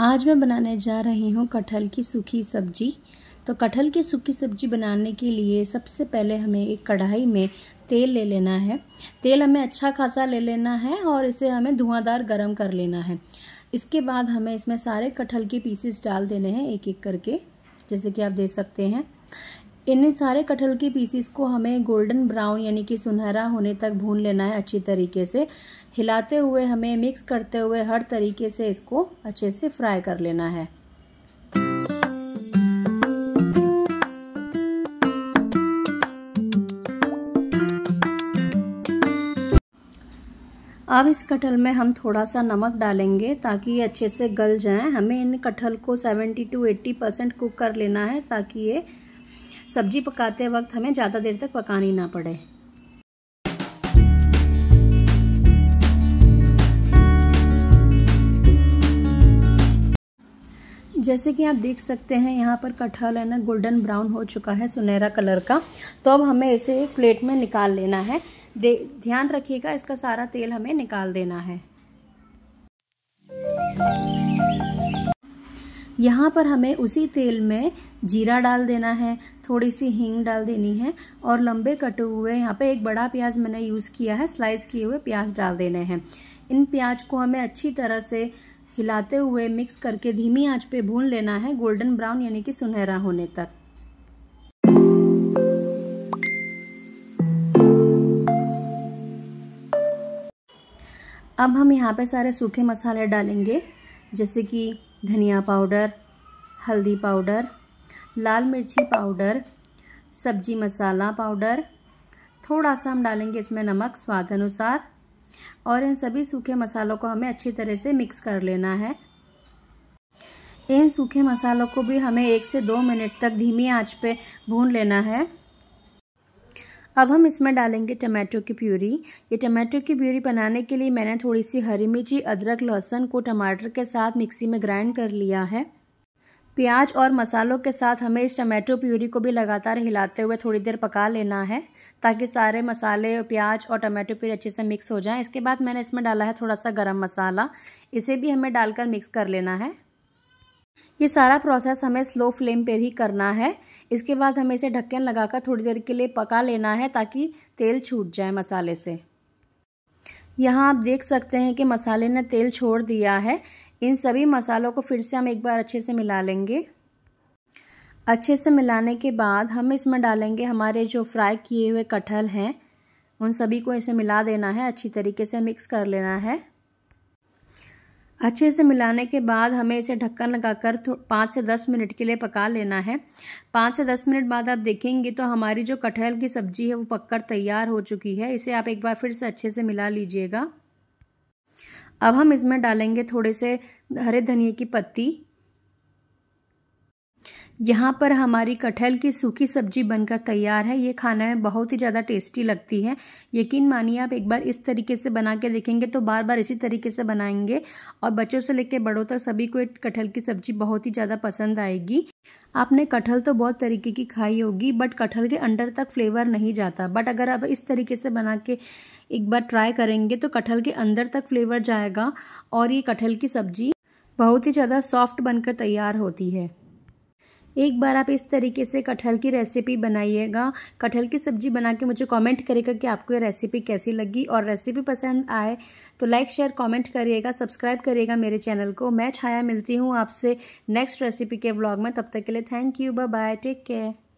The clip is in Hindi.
आज मैं बनाने जा रही हूँ कटहल की सूखी सब्जी तो कटहल की सूखी सब्जी बनाने के लिए सबसे पहले हमें एक कढ़ाई में तेल ले लेना है तेल हमें अच्छा खासा ले लेना है और इसे हमें धुआंधार गर्म कर लेना है इसके बाद हमें इसमें सारे कटहल के पीसेस डाल देने हैं एक एक करके जैसे कि आप देख सकते हैं इन सारे कटहल के पीसीस को हमें गोल्डन ब्राउन यानी कि सुनहरा होने तक भून लेना है अच्छी तरीके से हिलाते हुए हमें मिक्स करते हुए हर तरीके से इसको अच्छे से फ्राई कर लेना है अब इस कटहल में हम थोड़ा सा नमक डालेंगे ताकि ये अच्छे से गल जाएं हमें इन कटहल को 70 टू 80 परसेंट कुक कर लेना है ताकि ये सब्जी पकाते वक्त हमें ज़्यादा देर तक पकानी ना पड़े जैसे कि आप देख सकते हैं यहाँ पर कटहल है ना गोल्डन ब्राउन हो चुका है सुनहरा कलर का तो अब हमें इसे एक प्लेट में निकाल लेना है ध्यान रखिएगा इसका सारा तेल हमें निकाल देना है यहाँ पर हमें उसी तेल में जीरा डाल देना है थोड़ी सी हींग डाल देनी है और लंबे कटे हुए यहाँ पे एक बड़ा प्याज मैंने यूज़ किया है स्लाइस किए हुए प्याज डाल देने हैं इन प्याज को हमें अच्छी तरह से हिलाते हुए मिक्स करके धीमी आंच पे भून लेना है गोल्डन ब्राउन यानी कि सुनहरा होने तक अब हम यहाँ पे सारे सूखे मसाले डालेंगे जैसे कि धनिया पाउडर हल्दी पाउडर लाल मिर्ची पाउडर सब्जी मसाला पाउडर थोड़ा सा हम डालेंगे इसमें नमक स्वाद अनुसार और इन सभी सूखे मसालों को हमें अच्छी तरह से मिक्स कर लेना है इन सूखे मसालों को भी हमें एक से दो मिनट तक धीमी आंच पे भून लेना है अब हम इसमें डालेंगे टमाटो की प्यूरी ये टमाटो की प्यूरी बनाने के लिए मैंने थोड़ी सी हरी मिर्ची अदरक लहसुन को टमाटर के साथ मिक्सी में ग्राइंड कर लिया है प्याज और मसालों के साथ हमें इस टमाटो प्यूरी को भी लगातार हिलाते हुए थोड़ी देर पका लेना है ताकि सारे मसाले प्याज और टमाटो प्यूरी अच्छे से मिक्स हो जाएं इसके बाद मैंने इसमें डाला है थोड़ा सा गरम मसाला इसे भी हमें डालकर मिक्स कर लेना है ये सारा प्रोसेस हमें स्लो फ्लेम पर ही करना है इसके बाद हमें इसे ढक्कन लगाकर थोड़ी देर के लिए पका लेना है ताकि तेल छूट जाए मसाले से यहाँ आप देख सकते हैं कि मसाले ने तेल छोड़ दिया है इन सभी मसालों को फिर से हम एक बार अच्छे से मिला लेंगे अच्छे से मिलाने के बाद हम इसमें डालेंगे हमारे जो फ्राई किए हुए कटहल हैं उन सभी को इसे मिला देना है अच्छी तरीके से मिक्स कर लेना है अच्छे से मिलाने के बाद हमें इसे ढक्कन लगाकर पाँच से दस मिनट के लिए पका लेना है पाँच से दस मिनट बाद आप देखेंगे तो हमारी जो कटहल की सब्ज़ी है वो पककर तैयार हो चुकी है इसे आप एक बार फिर से अच्छे से मिला लीजिएगा अब हम इसमें डालेंगे थोड़े से हरे धनिए की पत्ती यहाँ पर हमारी कटहल की सूखी सब्जी बनकर तैयार है ये खाना में बहुत ही ज़्यादा टेस्टी लगती है यकीन मानिए आप एक बार इस तरीके से बना के देखेंगे तो बार बार इसी तरीके से बनाएंगे और बच्चों से लेकर बड़ों तक सभी को कटहल की सब्जी बहुत ही ज़्यादा पसंद आएगी आपने कटहल तो बहुत तरीके की खाई होगी बट कटहल के अंडर तक फ्लेवर नहीं जाता बट अगर आप इस तरीके से बना के एक बार ट्राई करेंगे तो कटहल के अंदर तक फ्लेवर जाएगा और ये कटहल की सब्जी बहुत ही ज़्यादा सॉफ्ट बनकर तैयार होती है एक बार आप इस तरीके से कटहल की रेसिपी बनाइएगा कटहल की सब्जी बना के मुझे कमेंट करेगा कि आपको ये रेसिपी कैसी लगी और रेसिपी पसंद आए तो लाइक शेयर कमेंट करिएगा सब्सक्राइब करिएगा मेरे चैनल को मैं छाया मिलती हूँ आपसे नेक्स्ट रेसिपी के ब्लॉग में तब तक के लिए thank you bye bye take care